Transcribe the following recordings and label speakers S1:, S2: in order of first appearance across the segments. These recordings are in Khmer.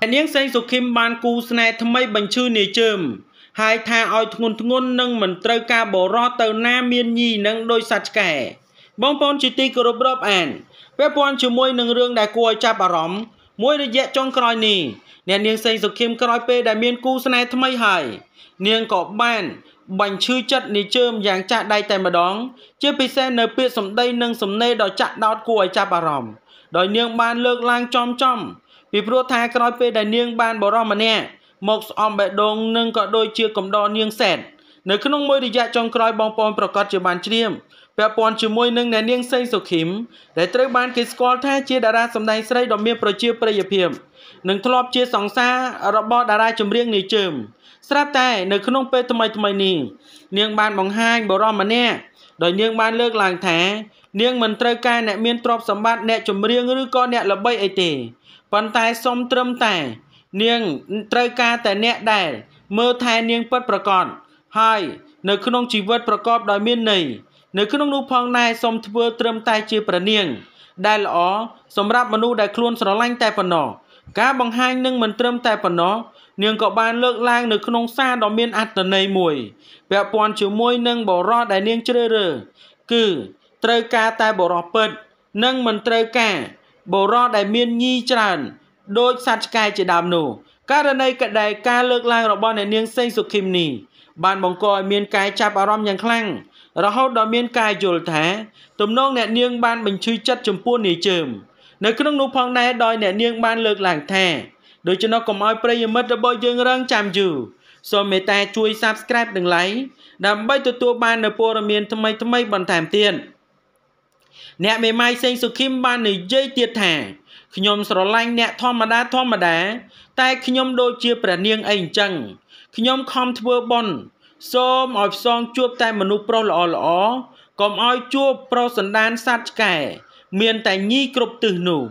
S1: អ្នកនាងសេងសុខឹមបានគូស្នេហ៍ថ្មីបញ្ឈឺនាជើម ហើយថាឲ្យធ្ងន់ធ្ងន់នឹងមិនត្រូវការបរោះទៅណាមានញីនឹងដោយសัจឆ្កែបងប្អូនជាទីគោរពរាប់អានពាក់ព័ន្ធជាមួយនឹងរឿងដែលគួរឲ្យចាប់អារម្មណ៍មួយរយៈចុងក្រោយនេះអ្នកនាងសេងសុខឹមក្រោយពេលដែលមានគូស្នេហ៍ថ្មីហើយនាងក៏បានបញ្ឈឺចិត្តនាជើមយ៉ាងចាស់ដៃតែម្ដង ជាពិសេសនៅពាក្យសម្ដីនិងសំណេរដ៏ចាក់ដោតគួរឲ្យចាប់អារម្មណ៍ដោយនាងបានលើកឡើងចំចំពីព្រោះថាក្រោយពេលដែលនាងបានបរោះម្នាក់មកស្អំបេះដូងនឹងក៏ដូចជាកំដរនាងសែតនៅក្នុងមួយរយៈចុងក្រោយបងប្អូនប្រកាសជាបានជ្រាមពាក់ព័ន្ធជាមួយនឹងអ្នកនាងសេងសុខីមដែលត្រូវបានគេស្គាល់ថាជាតារាសម្ដែងស្រីដ៏មានប្រជាប្រិយភាពនិងធ្លាប់ជាសង្សាររបស់តារាចម្រៀងនាជើមស្រាប់តែនៅក្នុងពេលថ្មីថ្មីនេះនាងបានបង្ហាញបរមម្នាក់ដោយនាងបានលើកឡើងថានាងមិនត្រូវការអ្នកមានទ្រព្យសម្បត្តិអ្នកចម្រៀងឬក៏អ្នកល្បីអីទេប៉ុន្តែសូមត្រឹមតែ នាងត្រូវការតែអ្នកដែល មើលថែនាងពិតប្រកបហើយនៅក្នុងជីវិតប្រកបដោយមានន័យនៅក្នុងនោះផងដែរសូមធ្វើត្រឹមតែជាព្រះនាង ដែលល្អសម្រាប់មនុស្សដែលខ្លួនស្រឡាញ់តែប៉ុណ្ណោះការបង្ហាញនឹងមិនត្រឹមតែប៉ុណ្ណោះនាងក៏បានលើកឡើងនៅក្នុងសារដ៏មានអត្ថន័យមួយពាក់ព័ន្ធជាមួយនឹងបរោះដែលនាងជ្រើសរើសគឺត្រូវការតែបរោះពិតនិងមិនត្រូវការបុរសដែលមានញីច្រើនដោយសត្វឆ្កែជាដើមនោះករណីកដែលការលើកឡើងរបស់អ្នកនាងសេងសុខីមនីបានបង្កឲ្យមានការចាប់អារម្មណ៍យ៉ាងខ្លាំងរហូតដល់មានការយល់ថាទំនងអ្នកនាងបានបញ្ឈឺចិត្តចំពោះនាយជើមនៅក្នុងនោះផងដែរដោយអ្នកនាង បានលើកឡើងថាដូច្នោះកុំឲ្យប្រិយមិត្តរបស់យើងរងចាំយូរសូមមេត្តាជួយ Subscribe និង Like ដើម្បីទទួលបាននូវព័ត៌មានថ្មីៗបន្ថែមទៀត។អ្នកមេម៉ាយសេងសុខីមបាននិយាយទៀតថាខ្ញុំស្រឡាញ់អ្នកធម្មតាធម្មតា តែខ្ញុំដូចជាព្រះនាងអីអញ្ចឹងខ្ញុំខំធ្វើបុណ្យសូមឲ្យផ្សងជួបតែមនុស្សប្រុសល្អល្អកុំឲ្យជួបប្រុសសណ្ដានសัตว์ឆ្កែមានតែញីគ្រប់ទិសនោះ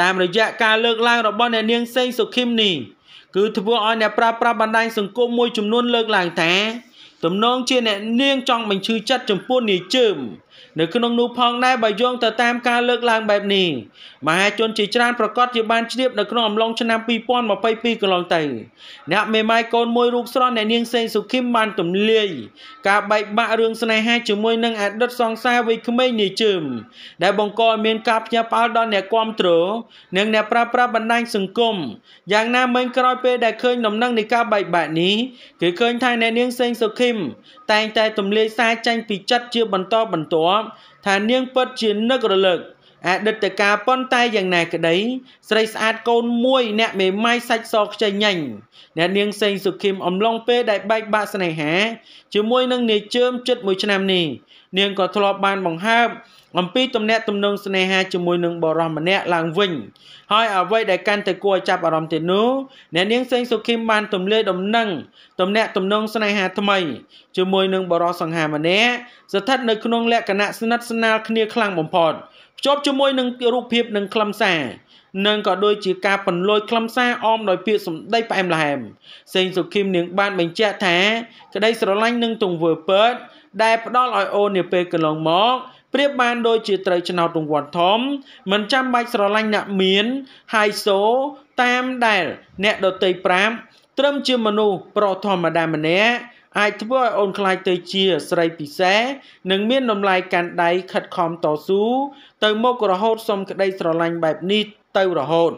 S1: តាមរយៈការលើកឡើងរបស់អ្នកនាង សេងសុខីមនេះគឺធ្វើឲ្យអ្នកប្រើប្រាស់បណ្ដាញសង្គមមួយចំនួនលើកឡើងថាទំនងជាអ្នក នាងចង់បញ្ឈឺចិត្តចំពោះនាយជើមនៅក្នុងនោះផងដែរបើយោងទៅតាមការលើកឡើងបែបនេះមហាជនជាច្រើនប្រកាសជាបានជ្រាបនៅក្នុងអំឡុងឆ្នាំ2022កន្លងទៅអ្នកមេម៉ាយកូនមួយរូបស្រស់អ្នកនាង សេងសុខឹមបានទម្លាយការបែកបាក់រឿងស្នេហាជាមួយនឹងអតីតសង្សារវ័យក្មេងនាជើមដែលបង្កឲ្យមានការផ្ញើផ្អើលដល់អ្នកគ្រប់គ្រងនិងអ្នកប្រើប្រាស់បណ្ដាញសង្គមយ៉ាងណាមិញក្រោយពេលដែលឃើញដំណឹងនៃការបែកបាក់នេះគេឃើញថាអ្នកនាងសេងសុខឹមតែងតែទម្លាយសារចាញ់ពីចិត្តជាបន្តបន្ទាប់មថានាងពិតជានឹករលឹកអតីតកាលប៉ុន្តែយ៉ាងណាក្តីស្រីស្អាតកូនមួយ អ្នកមេម៉ាយសាច់សខ្ចីញ៉ាញ់អ្នកនាងសេងសុខីមអំឡុងពេលដែលបែកបាក់ស្នេហាជាមួយនឹងនាយជើមចិត្តមួយឆ្នាំនេះនាងក៏ធ្លាប់បានបង្ហើបអំពីទំនាក់ទំនងស្នេហាជាមួយនឹងបរិសម្នាក់ឡើងវិញហើយអ្វីដែលកាន់តែគួរឲ្យចាប់អារម្មណ៍ទៅនោះអ្នកនាងសេងសុខីមបានទម្លាយដំណឹងទំនាក់ទំនងស្នេហាថ្មីជាមួយនឹងបរិសង្ហាម្នាក់ស្ថិតនៅក្នុងលក្ខណៈស្និទ្ធស្នាលគ្នាខ្លាំងបំផុតភ្ជាប់ជាមួយនឹងរូបភាពនិងខ្លឹមសារនិងក៏ដូចជាការពន្លួយខ្លឹមសារអមដោយពាក្យសម្ដីផ្អែមល្ហែមសេងសុខីមនាងបានបញ្ជាក់ថាក្តីស្រឡាញ់និងទង្វើពិតដែលផ្ដល់ឲ្យអូននាពេលកន្លងមកប្រៀបបានដូចជាត្រូវឆ្នោតរង្វាន់ធំមិនចាំបាច់ស្រឡាញ់អ្នកមានហើយសូតាមដែល អ្នកដតី5ត្រឹមជាមនុស្សប្រធម្មតាម្នាក់អាចធ្វើឲ្យអូនខ្លាចទៅជាស្រីពិសេស និងមានតម្លៃកាន់ដៃខិតខំតស៊ូទៅមុខរហូតសុំក្តីស្រឡាញ់បែបនេះទៅរហូត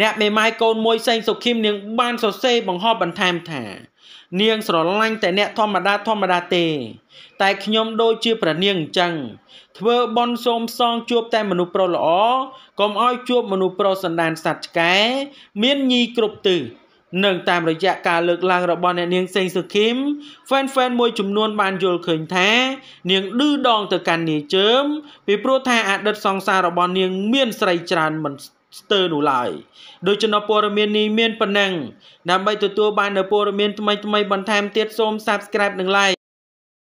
S1: អ្នកមេម៉ាយកូនមួយសេងសុខីមនាង បានសរសេរបង្ហោះបន្ថែមថា នាង ស្រឡាញ់តែអ្នកធម្មតាធម្មតាទេតែខ្ញុំដូចជាព្រះនាងអញ្ចឹងធ្វើបន់សូមសងជួបតែមនុស្សប្រុសល្អកុំឲ្យជួបមនុស្សប្រុសសណ្ដានសัตว์ឆ្កែ មានញីគ្រប់ទិសនឹងតាមរយៈការលើកឡើងរបស់អ្នកនាងសេងសុខីមហ្វេនហ្វេនមួយចំនួនបានយល់ឃើញថា នាងឌឺដងទៅកាន់នាយជើមពីព្រោះថាអតីតសង្សាររបស់នាងមានស្រីច្រើនមិនស្ស្ទើរនោះឡើយដូច្នោះព័ត៌មាននេះមានប៉ុណ្ណឹងដើម្បីទទួលបាននូវព័ត៌មានថ្មីៗបន្ថែមទៀតសូម Subscribe និង Like